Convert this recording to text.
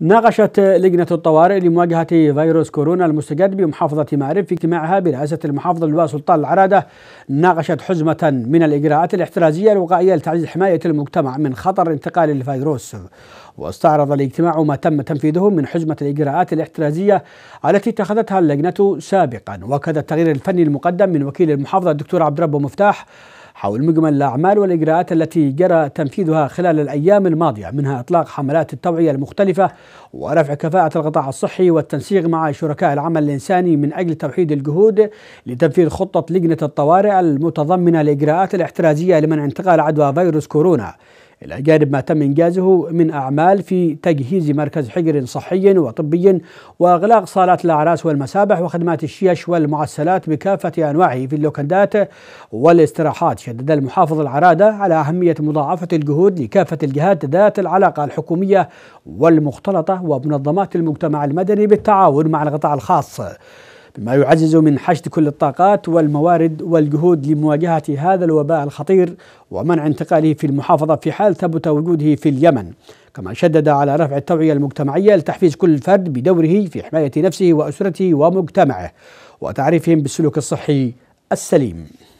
ناقشت لجنة الطوارئ لمواجهة فيروس كورونا المستجد بمحافظة مأرب في اجتماعها برئاسة المحافظ اللواء سلطان العرادة ناقشت حزمة من الإجراءات الاحترازية الوقائية لتعزيز حماية المجتمع من خطر انتقال الفيروس واستعرض الاجتماع ما تم تنفيذه من حزمة الإجراءات الاحترازية التي اتخذتها اللجنة سابقا وكذا التغيير الفني المقدم من وكيل المحافظة الدكتور عبد ربه مفتاح حول مجمل الأعمال والإجراءات التي جرى تنفيذها خلال الأيام الماضية منها إطلاق حملات التوعية المختلفة ورفع كفاءة القطاع الصحي والتنسيق مع شركاء العمل الإنساني من أجل توحيد الجهود لتنفيذ خطة لجنة الطوارئ المتضمنة الإجراءات الاحترازية لمنع انتقال عدوى فيروس كورونا الى جانب ما تم انجازه من اعمال في تجهيز مركز حجر صحي وطبي واغلاق صالات الاعراس والمسابح وخدمات الشيش والمعسلات بكافه انواعه في اللوكندات والاستراحات شدد المحافظ العراده على اهميه مضاعفه الجهود لكافه الجهات ذات العلاقه الحكوميه والمختلطه ومنظمات المجتمع المدني بالتعاون مع القطاع الخاص بما يعزز من حشد كل الطاقات والموارد والجهود لمواجهة هذا الوباء الخطير ومنع انتقاله في المحافظة في حال ثبت وجوده في اليمن كما شدد على رفع التوعية المجتمعية لتحفيز كل فرد بدوره في حماية نفسه وأسرته ومجتمعه وتعريفهم بالسلوك الصحي السليم